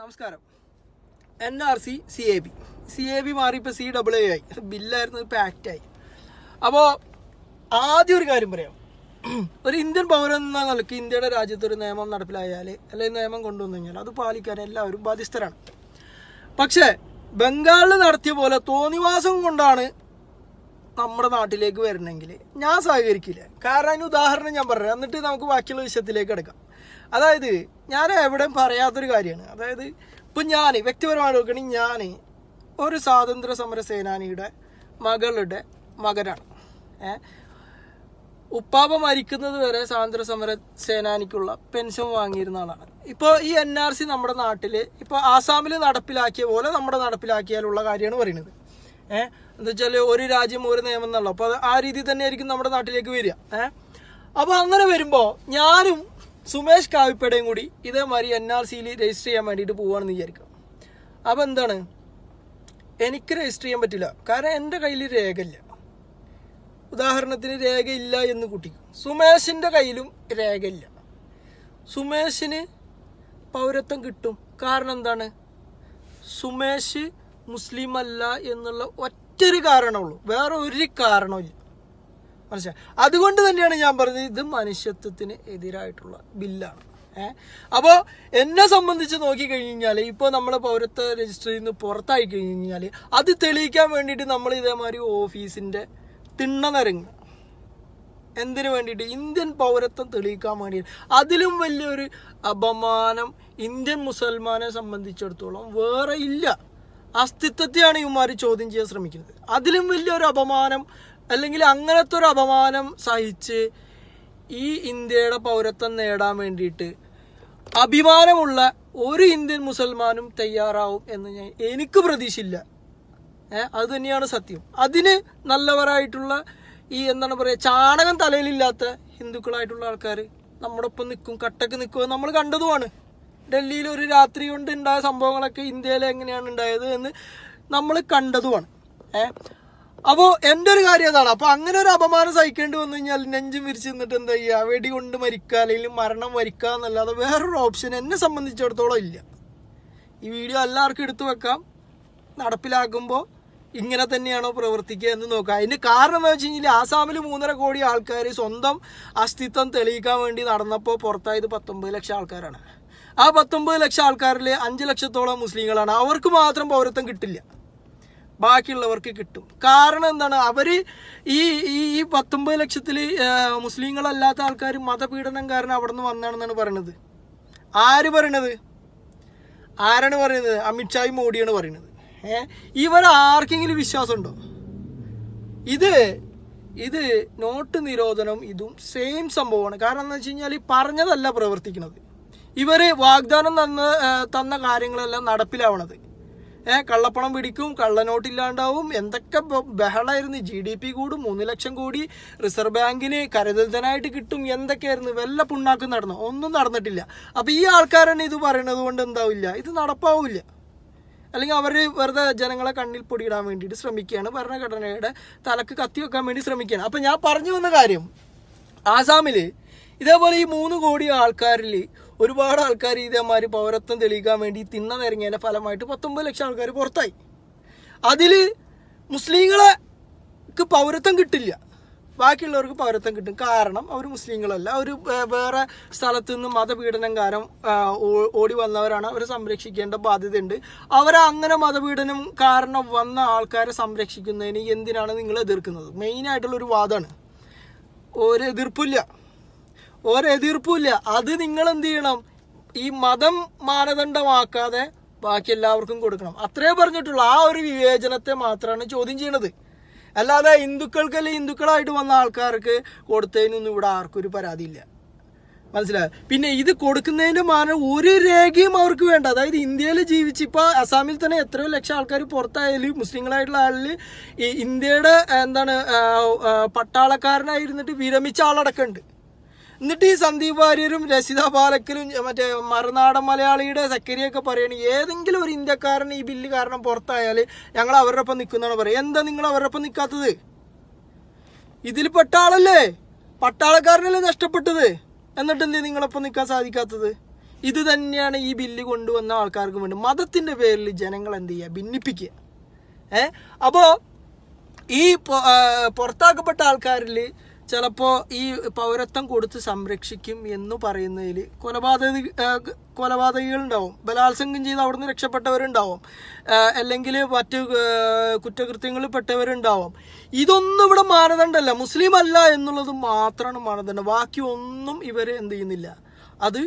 നമസ്കാരം N R C C A B C A B മാറി ഇപ്പോൾ സി ഡബിൾ എ ആയി ബില്ലായിരുന്നു ഇപ്പോൾ ആക്റ്റായി അപ്പോൾ ആദ്യം ഒരു കാര്യം പറയാം ഒരു ഇന്ത്യൻ പൗരൻ എന്ന നിലയ്ക്ക് ഇന്ത്യയുടെ രാജ്യത്തൊരു നിയമം നടപ്പിലായാൽ അല്ലെങ്കിൽ നിയമം കൊണ്ടുവന്നു കഴിഞ്ഞാൽ അത് പാലിക്കാൻ എല്ലാവരും ബാധ്യസ്ഥരാണ് പക്ഷേ ബംഗാളിൽ നടത്തിയ പോലെ തോന്നിവാസം കൊണ്ടാണ് നമ്മുടെ നാട്ടിലേക്ക് വരണമെങ്കിൽ ഞാൻ സഹകരിക്കില്ല കാരണം അതിന് ഉദാഹരണം ഞാൻ പറയാം എന്നിട്ട് നമുക്ക് ബാക്കിയുള്ള വിഷയത്തിലേക്ക് എടുക്കാം അതായത് ഞാൻ എവിടെയും പറയാത്തൊരു കാര്യമാണ് അതായത് ഇപ്പം ഞാൻ വ്യക്തിപരമായി നോക്കുകയാണെങ്കിൽ ഞാൻ ഒരു സ്വാതന്ത്ര്യ സമര സേനാനിയുടെ മകളുടെ മകനാണ് ഏഹ് ഉപ്പാപ്പ മരിക്കുന്നത് വരെ സ്വാതന്ത്ര്യ സമര സേനാനിക്കുള്ള പെൻഷൻ വാങ്ങിയിരുന്ന ആളാണ് ഇപ്പോൾ ഈ എൻ ആർ സി നമ്മുടെ നാട്ടിൽ ഇപ്പോൾ ആസാമിൽ നടപ്പിലാക്കിയ പോലെ നമ്മുടെ നടപ്പിലാക്കിയാലുള്ള കാര്യമാണ് പറയുന്നത് ഏ എന്താ വെച്ചാൽ ഒരു രാജ്യം ഒരു നിയമം എന്നുള്ളൂ അപ്പോൾ ആ രീതിയിൽ തന്നെയായിരിക്കും നമ്മുടെ നാട്ടിലേക്ക് വരിക ഏഹ് അപ്പോൾ അങ്ങനെ വരുമ്പോൾ ഞാനും സുമേഷ് കാവിപ്പടയും കൂടി ഇതേമാതിരി എൻ ആർ സിയിൽ രജിസ്റ്റർ ചെയ്യാൻ വേണ്ടിയിട്ട് പോവുകയാണെന്ന് വിചാരിക്കാം അപ്പോൾ എന്താണ് എനിക്ക് രജിസ്റ്റർ ചെയ്യാൻ പറ്റില്ല കാരണം എൻ്റെ കയ്യിൽ രേഖയില്ല ഉദാഹരണത്തിന് രേഖയില്ല എന്ന് കൂട്ടിക്കും സുമേഷിൻ്റെ കയ്യിലും രേഖയില്ല സുമേഷിന് പൗരത്വം കിട്ടും കാരണം എന്താണ് സുമേഷ് മുസ്ലിം അല്ല എന്നുള്ള ഒറ്റൊരു കാരണമുള്ളൂ വേറെ ഒരു കാരണമില്ല മനസ്സിലായി അതുകൊണ്ട് തന്നെയാണ് ഞാൻ പറഞ്ഞത് ഇത് മനുഷ്യത്വത്തിന് എതിരായിട്ടുള്ള ബില്ലാണ് ഏഹ് അപ്പോൾ എന്നെ സംബന്ധിച്ച് നോക്കിക്കഴിഞ്ഞ് കഴിഞ്ഞാൽ ഇപ്പോൾ നമ്മളെ പൗരത്വ രജിസ്റ്ററിൽ നിന്ന് പുറത്തായി കഴിഞ്ഞ് കഴിഞ്ഞാൽ അത് തെളിയിക്കാൻ വേണ്ടിയിട്ട് നമ്മൾ ഇതേമാതിരി ഓഫീസിൻ്റെ തിണ്ണനരങ്ങ് എന്തിനു വേണ്ടിയിട്ട് ഇന്ത്യൻ പൗരത്വം തെളിയിക്കാൻ വേണ്ടിയിട്ട് അതിലും വലിയൊരു അപമാനം ഇന്ത്യൻ മുസൽമാനെ സംബന്ധിച്ചിടത്തോളം വേറെ ഇല്ല അസ്തിത്വത്തെയാണ് ഇവന്മാർ ചോദ്യം ചെയ്യാൻ ശ്രമിക്കുന്നത് അതിലും വലിയൊരു അപമാനം അല്ലെങ്കിൽ അങ്ങനത്തെ ഒരു അപമാനം സഹിച്ച് ഈ ഇന്ത്യയുടെ പൗരത്വം നേടാൻ വേണ്ടിയിട്ട് അഭിമാനമുള്ള ഒരു ഇന്ത്യൻ മുസൽമാനും തയ്യാറാവും എന്ന് ഞാൻ എനിക്ക് പ്രതീക്ഷയില്ല ഏഹ് അത് തന്നെയാണ് സത്യം അതിന് നല്ലവരായിട്ടുള്ള ഈ എന്താണ് പറയുക ചാണകം തലയിലില്ലാത്ത ഹിന്ദുക്കളായിട്ടുള്ള ആൾക്കാർ നമ്മുടെ ഒപ്പം നിൽക്കും കട്ടക്ക് നിൽക്കും നമ്മൾ കണ്ടതുമാണ് ഡൽഹിയിൽ ഒരു രാത്രി കൊണ്ട് ഉണ്ടായ സംഭവങ്ങളൊക്കെ ഇന്ത്യയിൽ എങ്ങനെയാണ് ഉണ്ടായത് എന്ന് നമ്മൾ കണ്ടതുമാണ് ഏഹ് അപ്പോൾ എന്റെ ഒരു കാര്യം അതാണ് അപ്പോൾ അങ്ങനെ ഒരു അപമാനം സഹിക്കേണ്ടി വന്നു കഴിഞ്ഞാൽ നെഞ്ചും വിരിച്ചു നിന്നിട്ട് എന്താ ചെയ്യുക വെടി കൊണ്ട് മരിക്കുക അല്ലെങ്കിൽ മരണം വരിക്കുക എന്നല്ലാതെ വേറൊരു ഓപ്ഷൻ എന്നെ സംബന്ധിച്ചിടത്തോളം ഇല്ല ഈ വീഡിയോ എല്ലാവർക്കും എടുത്തു വെക്കാം നടപ്പിലാക്കുമ്പോൾ ഇങ്ങനെ തന്നെയാണോ പ്രവർത്തിക്കുക എന്ന് നോക്കുക അതിന് കാരണം എന്ന് വെച്ച് കഴിഞ്ഞാൽ ആസാമിൽ മൂന്നര കോടി ആൾക്കാർ സ്വന്തം അസ്തിത്വം തെളിയിക്കാൻ വേണ്ടി നടന്നപ്പോൾ പുറത്തായത് പത്തൊമ്പത് ലക്ഷം ആൾക്കാരാണ് ആ പത്തൊമ്പത് ലക്ഷം ആൾക്കാരിൽ അഞ്ച് ലക്ഷത്തോളം മുസ്ലിങ്ങളാണ് അവർക്ക് മാത്രം പൗരത്വം കിട്ടില്ല ബാക്കിയുള്ളവർക്ക് കിട്ടും കാരണം എന്താണ് അവർ ഈ ഈ പത്തൊമ്പത് ലക്ഷത്തിൽ മുസ്ലിങ്ങളല്ലാത്ത ആൾക്കാർ മതപീഡനം കാരണം അവിടെ നിന്ന് വന്നാണെന്നാണ് പറയണത് ആര് പറയണത് ആരാണ് പറയുന്നത് അമിത്ഷായും മോഡിയാണ് പറയുന്നത് ഏ ഇവർ ആർക്കെങ്കിലും വിശ്വാസമുണ്ടോ ഇത് ഇത് നോട്ട് നിരോധനം ഇതും സെയിം സംഭവമാണ് കാരണം എന്താ വെച്ച് കഴിഞ്ഞാൽ പറഞ്ഞതല്ല പ്രവർത്തിക്കുന്നത് ഇവർ വാഗ്ദാനം തന്ന തന്ന കാര്യങ്ങളെല്ലാം നടപ്പിലാവണത് കള്ളപ്പണം പിടിക്കും കള്ളനോട്ടില്ലാണ്ടാവും ഇല്ലാണ്ടാവും എന്തൊക്കെ ബഹളായിരുന്നു ജി ഡി പി കൂടും മൂന്ന് ലക്ഷം കോടി റിസർവ് ബാങ്കിന് കരുതൽധനായിട്ട് കിട്ടും എന്തൊക്കെയായിരുന്നു വല്ല പുണ്ണാക്കും നടന്നു ഒന്നും നടന്നിട്ടില്ല അപ്പം ഈ ആൾക്കാരാണ് ഇത് പറയണത് കൊണ്ട് എന്താവില്ല ഇത് നടപ്പാവില്ല അല്ലെങ്കിൽ അവർ വെറുതെ ജനങ്ങളെ കണ്ണിൽ പൊടിയിടാൻ വേണ്ടിയിട്ട് ശ്രമിക്കുകയാണ് ഭരണഘടനയുടെ തലക്ക് കത്തി വെക്കാൻ വേണ്ടി ശ്രമിക്കുകയാണ് അപ്പം ഞാൻ പറഞ്ഞു വന്ന കാര്യം ആസാമിൽ ഇതേപോലെ ഈ മൂന്ന് കോടി ആൾക്കാരിൽ ഒരുപാട് ആൾക്കാർ ഇതേമാതിരി പൗരത്വം തെളിയിക്കാൻ വേണ്ടി തിന്നതിറങ്ങിയതിൻ്റെ ഫലമായിട്ട് പത്തൊമ്പത് ലക്ഷം ആൾക്കാർ പുറത്തായി അതിൽ മുസ്ലിങ്ങൾക്ക് പൗരത്വം കിട്ടില്ല ബാക്കിയുള്ളവർക്ക് പൗരത്വം കിട്ടും കാരണം അവർ മുസ്ലിങ്ങളല്ല അവർ വേറെ സ്ഥലത്തു നിന്ന് മതപീഡനം കാരണം ഓടി വന്നവരാണ് അവരെ സംരക്ഷിക്കേണ്ട ബാധ്യതയുണ്ട് അവരെ അങ്ങനെ മതപീഡനം കാരണം വന്ന ആൾക്കാരെ സംരക്ഷിക്കുന്നതിന് എന്തിനാണ് നിങ്ങൾ എതിർക്കുന്നത് മെയിനായിട്ടുള്ളൊരു ഒരു വാദമാണ് ഒരു എതിർപ്പില്ല ഒരെതിർപ്പില്ല അത് നിങ്ങൾ എന്ത് ചെയ്യണം ഈ മതം മാനദണ്ഡമാക്കാതെ ബാക്കി എല്ലാവർക്കും കൊടുക്കണം അത്രേ പറഞ്ഞിട്ടുള്ളൂ ആ ഒരു വിവേചനത്തെ മാത്രമാണ് ചോദ്യം ചെയ്യണത് അല്ലാതെ ഹിന്ദുക്കൾക്ക് അല്ലെങ്കിൽ ഹിന്ദുക്കളായിട്ട് വന്ന ആൾക്കാർക്ക് കൊടുത്തതിനൊന്നും ഇവിടെ ആർക്കും ഒരു പരാതിയില്ല മനസ്സിലായോ പിന്നെ ഇത് കൊടുക്കുന്നതിൻ്റെ മാന ഒരു രേഖയും അവർക്ക് വേണ്ട അതായത് ഇന്ത്യയിൽ ഇപ്പോൾ അസാമിൽ തന്നെ എത്രയോ ലക്ഷം ആൾക്കാർ പുറത്തായാലും മുസ്ലിങ്ങളായിട്ടുള്ള ആളിൽ ഈ ഇന്ത്യയുടെ എന്താണ് പട്ടാളക്കാരനായിരുന്നിട്ട് വിരമിച്ച ആളടക്കമുണ്ട് എന്നിട്ട് ഈ സന്ദീപ് വാര്യരും രസിത പാലക്കലും മറ്റേ മറുനാടൻ മലയാളിയുടെ സെക്രട്ടറിയൊക്കെ പറയുകയാണ് ഏതെങ്കിലും ഒരു ഇന്ത്യക്കാരൻ ഈ ബില്ല് കാരണം പുറത്തായാൽ ഞങ്ങൾ അവരുടെ ഒപ്പം നിൽക്കുന്നതാണ് പറയുക എന്താ നിങ്ങൾ അവരുടെ ഒപ്പം നിൽക്കാത്തത് ഇതിൽ പട്ടാളല്ലേ പട്ടാളക്കാരനല്ലേ നഷ്ടപ്പെട്ടത് എന്നിട്ട് എന്തേ നിങ്ങളൊപ്പം നിൽക്കാൻ സാധിക്കാത്തത് ഇത് തന്നെയാണ് ഈ ബില്ല് കൊണ്ടുവന്ന ആൾക്കാർക്ക് വേണ്ടി മതത്തിൻ്റെ പേരിൽ ജനങ്ങൾ എന്ത് ചെയ്യുക ഭിന്നിപ്പിക്കുക ഏ അപ്പോൾ ഈ പുറത്താക്കപ്പെട്ട ആൾക്കാരിൽ ചിലപ്പോൾ ഈ പൗരത്വം കൊടുത്ത് സംരക്ഷിക്കും എന്ന് പറയുന്നതിൽ കൊലപാതക കൊലപാതകികളുണ്ടാവും ബലാത്സംഗം ചെയ്ത് അവിടുന്ന് രക്ഷപ്പെട്ടവരുണ്ടാവും അല്ലെങ്കിൽ മറ്റ് കുറ്റകൃത്യങ്ങളിൽ പെട്ടവരുണ്ടാവും ഇതൊന്നും ഇവിടെ മാനദണ്ഡമല്ല മുസ്ലിം അല്ല എന്നുള്ളത് മാത്രമാണ് മാനദണ്ഡം ബാക്കി ഒന്നും ഇവർ എന്ത് ചെയ്യുന്നില്ല അത്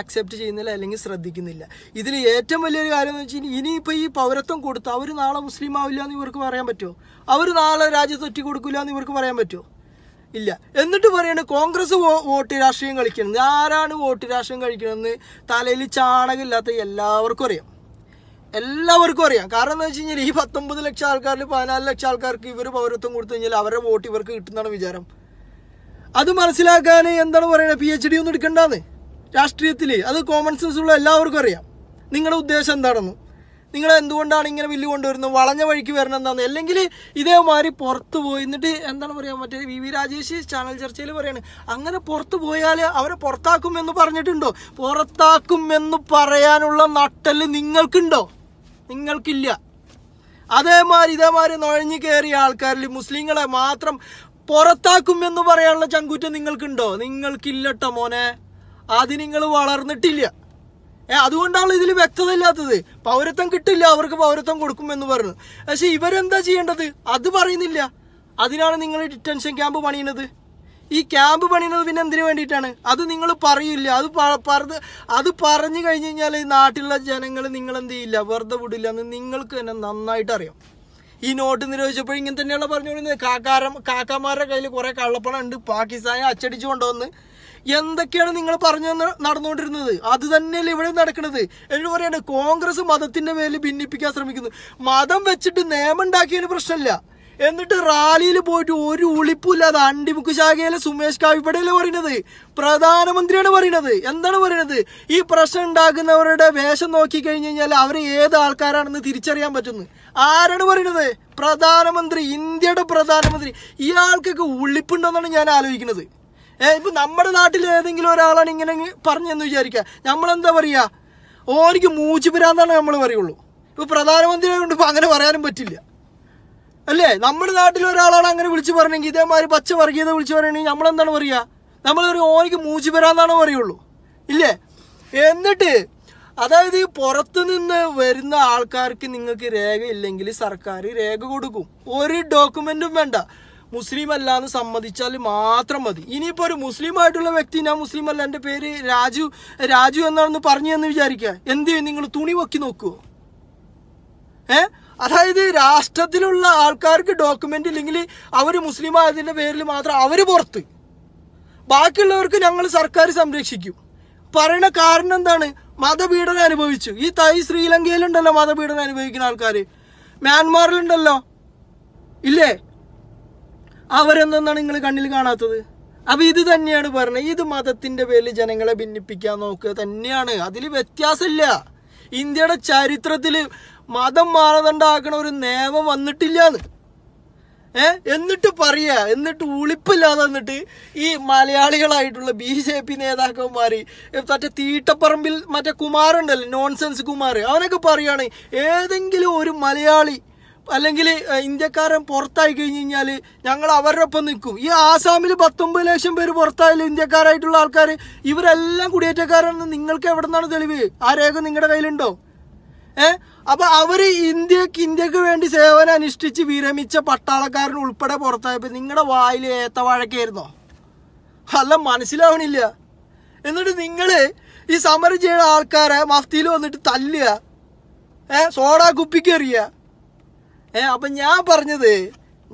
ആക്സെപ്റ്റ് ചെയ്യുന്നില്ല അല്ലെങ്കിൽ ശ്രദ്ധിക്കുന്നില്ല ഇതിൽ ഏറ്റവും വലിയൊരു കാര്യം എന്ന് വെച്ചാൽ ഇനിയിപ്പോൾ ഈ പൗരത്വം കൊടുത്ത് അവർ നാളെ മുസ്ലിം ആവില്ല എന്ന് ഇവർക്ക് പറയാൻ പറ്റുമോ അവർ നാളെ രാജ്യത്ത് ഒറ്റ കൊടുക്കില്ല എന്ന് ഇവർക്ക് പറയാൻ പറ്റുമോ ഇല്ല എന്നിട്ട് പറയാണ് കോൺഗ്രസ് വോട്ട് രാഷ്ട്രീയം കളിക്കണമെന്ന് ആരാണ് വോട്ട് രാഷ്ട്രീയം കളിക്കണമെന്ന് തലയിൽ ചാണകമില്ലാത്ത എല്ലാവർക്കും അറിയാം എല്ലാവർക്കും അറിയാം കാരണം എന്താ വെച്ച് കഴിഞ്ഞാൽ ഈ പത്തൊമ്പത് ലക്ഷം ആൾക്കാരിൽ പതിനാല് ലക്ഷം ആൾക്കാർക്ക് ഇവർ പൗരത്വം കൊടുത്തു കഴിഞ്ഞാൽ അവരുടെ വോട്ട് ഇവർക്ക് കിട്ടുന്നതാണ് വിചാരം അത് മനസ്സിലാക്കാൻ എന്താണ് പറയുന്നത് പി എച്ച് ഡി ഒന്നും എടുക്കണ്ടെന്ന് രാഷ്ട്രീയത്തിൽ അത് കോമൺ സെൻസ് ഉള്ള എല്ലാവർക്കും അറിയാം നിങ്ങളുടെ ഉദ്ദേശം എന്താണെന്ന് നിങ്ങൾ എന്തുകൊണ്ടാണ് ഇങ്ങനെ ബില്ല് കൊണ്ടുവരുന്നത് വളഞ്ഞ വഴിക്ക് വരണം എന്താണെന്ന് അല്ലെങ്കിൽ ഇതേമാതിരി പുറത്ത് പോയി എന്നിട്ട് എന്താണ് പറയുക മറ്റേ വി വി രാജേഷ് ചാനൽ ചർച്ചയിൽ പറയാണ് അങ്ങനെ പുറത്ത് പോയാൽ അവരെ പുറത്താക്കും എന്ന് പറഞ്ഞിട്ടുണ്ടോ പുറത്താക്കും എന്ന് പറയാനുള്ള നട്ടല് നിങ്ങൾക്കുണ്ടോ നിങ്ങൾക്കില്ല അതേമാതിരി ഇതേമാതിരി നുഴഞ്ഞു കയറിയ ആൾക്കാരിൽ മുസ്ലിങ്ങളെ മാത്രം പുറത്താക്കും എന്ന് പറയാനുള്ള ചങ്കൂറ്റം നിങ്ങൾക്കുണ്ടോ നിങ്ങൾക്കില്ലട്ടോ മോനെ അത് നിങ്ങൾ വളർന്നിട്ടില്ല അതുകൊണ്ടാണ് ഇതിൽ വ്യക്തത ഇല്ലാത്തത് പൗരത്വം കിട്ടില്ല അവർക്ക് പൗരത്വം കൊടുക്കുമെന്ന് പറഞ്ഞു പക്ഷെ ഇവരെന്താ ചെയ്യേണ്ടത് അത് പറയുന്നില്ല അതിനാണ് നിങ്ങൾ ഡിറ്റൻഷൻ ക്യാമ്പ് പണിയുന്നത് ഈ ക്യാമ്പ് പണിയുന്നത് പിന്നെ എന്തിനു വേണ്ടിയിട്ടാണ് അത് നിങ്ങൾ പറയില്ല അത് പറഞ്ഞ് അത് പറഞ്ഞു കഴിഞ്ഞ് കഴിഞ്ഞാൽ നാട്ടിലുള്ള ജനങ്ങൾ നിങ്ങൾ എന്ത് ചെയ്യില്ല വെറുതെ വിടില്ല എന്ന് നിങ്ങൾക്ക് തന്നെ നന്നായിട്ട് അറിയാം ഈ നോട്ട് നിരോധിച്ചപ്പോൾ ഇങ്ങനെ തന്നെയുള്ള പറഞ്ഞുകൊണ്ടിരുന്നത് കാക്കാരം കാക്കാമാരുടെ കയ്യിൽ കുറേ കള്ളപ്പണം ഉണ്ട് പാകിസ്ഥാനെ അച്ചടിച്ചു കൊണ്ടുവന്ന് എന്തൊക്കെയാണ് നിങ്ങൾ പറഞ്ഞു നടന്നുകൊണ്ടിരുന്നത് അത് തന്നെയല്ലേ ഇവിടെ നടക്കുന്നത് എന്ന് പറയാണ് കോൺഗ്രസ് മതത്തിന്റെ മേലിൽ ഭിന്നിപ്പിക്കാൻ ശ്രമിക്കുന്നു മതം വെച്ചിട്ട് നിയമം ഉണ്ടാക്കിയതിന് പ്രശ്നമില്ല എന്നിട്ട് റാലിയിൽ പോയിട്ട് ഒരു ഉളിപ്പില്ലാതെ അണ്ടിമുക്ക് ശാഖയിലെ സുമേഷ് കാവിപ്പടയല്ലേ പറയുന്നത് പ്രധാനമന്ത്രിയാണ് പറയുന്നത് എന്താണ് പറയുന്നത് ഈ പ്രശ്നം ഉണ്ടാക്കുന്നവരുടെ വേഷം നോക്കി കഴിഞ്ഞു കഴിഞ്ഞാൽ അവർ ഏത് ആൾക്കാരാണെന്ന് തിരിച്ചറിയാൻ പറ്റുന്നു ആരാണ് പറയുന്നത് പ്രധാനമന്ത്രി ഇന്ത്യയുടെ പ്രധാനമന്ത്രി ഇയാൾക്കൊക്കെ ഉള്ളിപ്പുണ്ടെന്നാണ് ഞാൻ ആലോചിക്കുന്നത് ഇപ്പൊ നമ്മുടെ നാട്ടിൽ ഏതെങ്കിലും ഒരാളാണ് ഇങ്ങനെ പറഞ്ഞെന്ന് വിചാരിക്കുക നമ്മളെന്താ പറയാ മൂച്ചു മൂച്ചുപിരാന്നാണ് നമ്മൾ പറയുള്ളൂ ഇപ്പൊ പ്രധാനമന്ത്രിയെ കൊണ്ട് ഇപ്പൊ അങ്ങനെ പറയാനും പറ്റില്ല അല്ലേ നമ്മുടെ നാട്ടിൽ ഒരാളാണ് അങ്ങനെ വിളിച്ചു പറഞ്ഞെങ്കിൽ ഇതേമാതിരി പച്ച വർഗീയത വിളിച്ചു പറയണെങ്കിൽ നമ്മളെന്താണ് പറയുക നമ്മൾ ഒരു ഓനിക്ക് മൂച്ചുപിരാന്നാണ് പറയുള്ളൂ ഇല്ലേ എന്നിട്ട് അതായത് ഈ പുറത്തു നിന്ന് വരുന്ന ആൾക്കാർക്ക് നിങ്ങൾക്ക് രേഖ ഇല്ലെങ്കിൽ സർക്കാർ രേഖ കൊടുക്കും ഒരു ഡോക്യുമെന്റും വേണ്ട മുസ്ലിം അല്ല എന്ന് സമ്മതിച്ചാൽ മാത്രം മതി ഇനിയിപ്പോൾ ഒരു മുസ്ലിം ആയിട്ടുള്ള വ്യക്തി ഞാൻ മുസ്ലിം അല്ല എൻ്റെ പേര് രാജു രാജു എന്നാണെന്ന് പറഞ്ഞു എന്ന് വിചാരിക്കുക എന്ത് നിങ്ങൾ തുണി വെക്കി നോക്കുമോ ഏ അതായത് രാഷ്ട്രത്തിലുള്ള ആൾക്കാർക്ക് ഡോക്യുമെൻ്റ് ഇല്ലെങ്കിൽ അവർ മുസ്ലിം ആയതിൻ്റെ പേരിൽ മാത്രം അവർ പുറത്ത് ബാക്കിയുള്ളവർക്ക് ഞങ്ങൾ സർക്കാർ സംരക്ഷിക്കും പറയണ കാരണം എന്താണ് മതപീഡനം അനുഭവിച്ചു ഈ തൈ ശ്രീലങ്കയിലുണ്ടല്ലോ മതപീഡനം അനുഭവിക്കുന്ന ആൾക്കാർ മ്യാൻമാറിലുണ്ടല്ലോ ഇല്ലേ അവരെന്താണ് നിങ്ങൾ കണ്ണിൽ കാണാത്തത് അപ്പോൾ ഇത് തന്നെയാണ് പറഞ്ഞത് ഇത് മതത്തിൻ്റെ പേരിൽ ജനങ്ങളെ ഭിന്നിപ്പിക്കാൻ നോക്കുക തന്നെയാണ് അതിൽ വ്യത്യാസമില്ല ഇന്ത്യയുടെ ചരിത്രത്തിൽ മതം മാനദണ്ഡാക്കണ ഒരു നിയമം എന്ന് ഏ എന്നിട്ട് പറയുക എന്നിട്ട് ഉളിപ്പില്ലാതെ എന്നിട്ട് ഈ മലയാളികളായിട്ടുള്ള ബി ജെ പി നേതാക്കന്മാർ മറ്റേ തീട്ടപ്പറമ്പിൽ മറ്റേ കുമാറുണ്ടല്ലോ നോൺസെൻസ് കുമാർ അവനൊക്കെ പറയുകയാണെങ്കിൽ ഏതെങ്കിലും ഒരു മലയാളി അല്ലെങ്കിൽ ഇന്ത്യക്കാരൻ പുറത്തായി കഴിഞ്ഞ് കഴിഞ്ഞാൽ ഞങ്ങൾ അവരുടെ ഒപ്പം നിൽക്കും ഈ ആസാമിൽ പത്തൊമ്പത് ലക്ഷം പേര് പുറത്തായാലും ഇന്ത്യക്കാരായിട്ടുള്ള ആൾക്കാർ ഇവരെല്ലാം കുടിയേറ്റക്കാരാണെന്ന് നിങ്ങൾക്ക് എവിടെ നിന്നാണ് തെളിവ് ആ രേഖ നിങ്ങളുടെ കയ്യിലുണ്ടോ ഏ അപ്പം അവര് ഇന്ത്യക്ക് ഇന്ത്യക്ക് വേണ്ടി സേവനം അനുഷ്ഠിച്ച് വിരമിച്ച പട്ടാളക്കാരൻ ഉൾപ്പെടെ പുറത്തായപ്പോൾ നിങ്ങളുടെ വായിൽ ഏത്ത വഴക്കായിരുന്നോ അല്ല മനസ്സിലാവണില്ല എന്നിട്ട് നിങ്ങൾ ഈ സമരം ചെയ്യുന്ന ആൾക്കാരെ മഫ്തിയിൽ വന്നിട്ട് തല്ലുക ഏഹ് സോഡ കുപ്പിക്കെറിയുക ഏ അപ്പൊ ഞാൻ പറഞ്ഞത്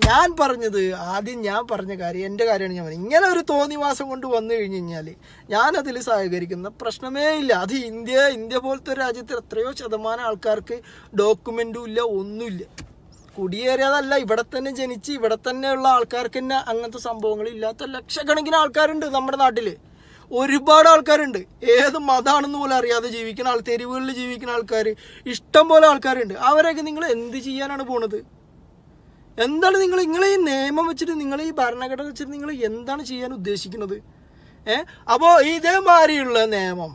ഞാൻ പറഞ്ഞത് ആദ്യം ഞാൻ പറഞ്ഞ കാര്യം എൻ്റെ കാര്യമാണ് ഞാൻ പറഞ്ഞത് ഇങ്ങനെ ഒരു തോന്നിവാസം കൊണ്ട് വന്നു കഴിഞ്ഞ് കഴിഞ്ഞാൽ ഞാനതിൽ സഹകരിക്കുന്ന പ്രശ്നമേ ഇല്ല അത് ഇന്ത്യ ഇന്ത്യ പോലത്തെ ഒരു രാജ്യത്തിൽ എത്രയോ ശതമാനം ആൾക്കാർക്ക് ഡോക്യുമെൻറ്റും ഇല്ല ഒന്നുമില്ല കുടിയേറിയതല്ല ഇവിടെ തന്നെ ജനിച്ച് ഇവിടെ തന്നെയുള്ള ആൾക്കാർക്ക് തന്നെ അങ്ങനത്തെ സംഭവങ്ങൾ ഇല്ലാത്ത ലക്ഷക്കണക്കിന് ആൾക്കാരുണ്ട് നമ്മുടെ നാട്ടിൽ ഒരുപാട് ആൾക്കാരുണ്ട് ഏത് മതമാണെന്ന് പോലും അറിയാതെ ജീവിക്കുന്ന ആൾ തെരുവുകളിൽ ജീവിക്കുന്ന ആൾക്കാർ ഇഷ്ടം പോലെ ആൾക്കാരുണ്ട് അവരൊക്കെ നിങ്ങൾ എന്ത് ചെയ്യാനാണ് പോണത് എന്താണ് നിങ്ങൾ നിങ്ങളെ ഈ നിയമം വെച്ചിട്ട് നിങ്ങൾ ഈ ഭരണഘടന വെച്ചിട്ട് നിങ്ങൾ എന്താണ് ചെയ്യാൻ ഉദ്ദേശിക്കുന്നത് ഏ അപ്പോൾ ഇതേമാതിരിയുള്ള നിയമം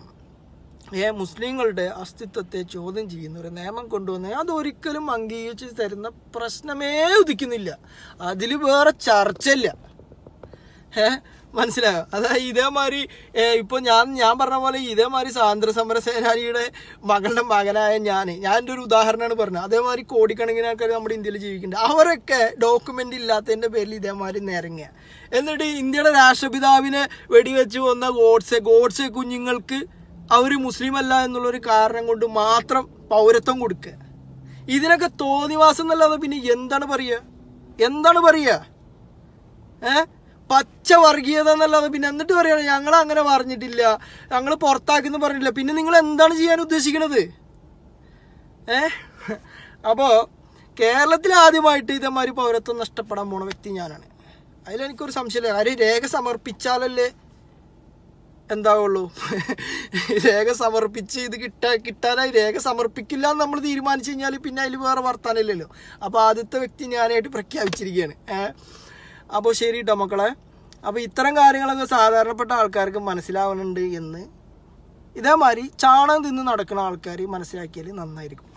ഏ മുസ്ലിങ്ങളുടെ അസ്തിത്വത്തെ ചോദ്യം ചെയ്യുന്ന ഒരു നിയമം കൊണ്ടുവന്ന അതൊരിക്കലും അംഗീകരിച്ച് തരുന്ന പ്രശ്നമേ ഉദിക്കുന്നില്ല അതിൽ വേറെ ചർച്ചയില്ല ഏ മനസ്സിലായോ അതായത് ഇതേമാതിരി ഇപ്പൊ ഞാൻ ഞാൻ പറഞ്ഞ പോലെ ഇതേമാതിരി സ്വാതന്ത്ര്യ സമര സേനാനിയുടെ മകളുടെ മകനായ ഞാൻ ഞാൻ എൻ്റെ ഒരു ഉദാഹരണമാണ് പറഞ്ഞത് അതേമാതിരി കോടിക്കണക്കിന് ആൾക്കാർ നമ്മുടെ ഇന്ത്യയിൽ ജീവിക്കുന്നുണ്ട് അവരൊക്കെ ഡോക്യുമെന്റ് ഇല്ലാത്തതിന്റെ പേരിൽ ഇതേമാതിരി നിരങ്ങിയ എന്നിട്ട് ഇന്ത്യയുടെ രാഷ്ട്രപിതാവിനെ വെടിവെച്ച് വന്ന ഗോഡ്സെ ഗോഡ്സെ കുഞ്ഞുങ്ങൾക്ക് അവർ മുസ്ലിം അല്ല എന്നുള്ളൊരു കാരണം കൊണ്ട് മാത്രം പൗരത്വം കൊടുക്കുക ഇതിനൊക്കെ തോന്നിവാസം എന്നല്ലാതെ പിന്നെ എന്താണ് പറയുക എന്താണ് പറയുക ഏഹ് പച്ച വർഗീയത എന്നല്ലാതെ പിന്നെ എന്നിട്ട് പറയുകയാണ് ഞങ്ങൾ അങ്ങനെ പറഞ്ഞിട്ടില്ല ഞങ്ങൾ പുറത്താക്കുന്നു പറഞ്ഞിട്ടില്ല പിന്നെ നിങ്ങൾ എന്താണ് ചെയ്യാൻ ഉദ്ദേശിക്കുന്നത് ഏ അപ്പോൾ കേരളത്തിൽ ആദ്യമായിട്ട് ഇതേമാതിരി പൗരത്വം നഷ്ടപ്പെടാൻ പോണ വ്യക്തി ഞാനാണ് അതിലെനിക്കൊരു സംശയമില്ല ആര് രേഖ സമർപ്പിച്ചാലല്ലേ എന്താവുള്ളൂ രേഖ സമർപ്പിച്ച് ഇത് കിട്ടാ കിട്ടാനായി രേഖ സമർപ്പിക്കില്ല എന്ന് നമ്മൾ തീരുമാനിച്ചു കഴിഞ്ഞാൽ പിന്നെ അതിൽ വേറെ വർത്താനില്ലല്ലോ അപ്പോൾ ആദ്യത്തെ വ്യക്തി ഞാനായിട്ട് പ്രഖ്യാപിച്ചിരിക്കുകയാണ് അപ്പോൾ ശരി കേട്ടോ മക്കളെ അപ്പോൾ ഇത്തരം കാര്യങ്ങളൊക്കെ സാധാരണപ്പെട്ട ആൾക്കാർക്ക് മനസ്സിലാവുന്നുണ്ട് എന്ന് ഇതേമാതിരി ചാണകം തിന്ന് നടക്കുന്ന ആൾക്കാർ മനസ്സിലാക്കിയാൽ നന്നായിരിക്കും